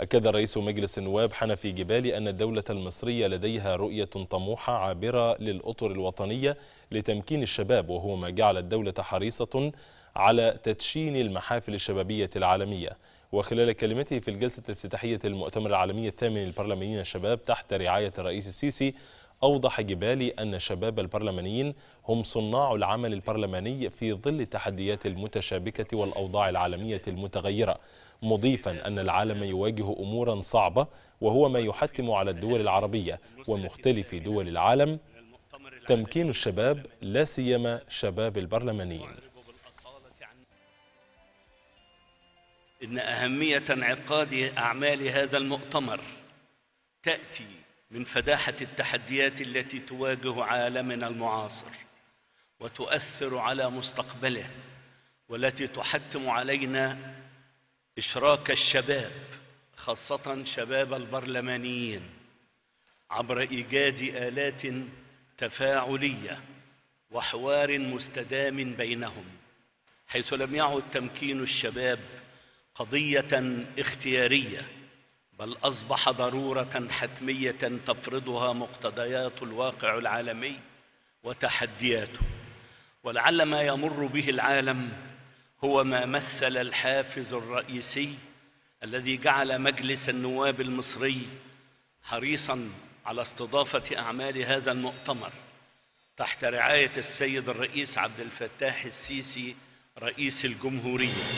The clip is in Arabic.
أكد رئيس مجلس النواب حنفي جبالي أن الدولة المصرية لديها رؤية طموحة عابرة للأطر الوطنية لتمكين الشباب وهو ما جعل الدولة حريصة على تدشين المحافل الشبابية العالمية وخلال كلمته في الجلسة الافتتاحية المؤتمر العالمي الثامن للبرلمانيين الشباب تحت رعاية الرئيس السيسي أوضح جبالي أن شباب البرلمانيين هم صناع العمل البرلماني في ظل التحديات المتشابكة والأوضاع العالمية المتغيرة مضيفا أن العالم يواجه أمورا صعبة وهو ما يحتم على الدول العربية ومختلف دول العالم تمكين الشباب لا سيما شباب البرلمانيين إن أهمية انعقاد أعمال هذا المؤتمر تأتي من فداحه التحديات التي تواجه عالمنا المعاصر وتؤثر على مستقبله والتي تحتم علينا اشراك الشباب خاصه شباب البرلمانيين عبر ايجاد الات تفاعليه وحوار مستدام بينهم حيث لم يعد تمكين الشباب قضيه اختياريه بل اصبح ضروره حتميه تفرضها مقتضيات الواقع العالمي وتحدياته ولعل ما يمر به العالم هو ما مثل الحافز الرئيسي الذي جعل مجلس النواب المصري حريصا على استضافه اعمال هذا المؤتمر تحت رعايه السيد الرئيس عبد الفتاح السيسي رئيس الجمهوريه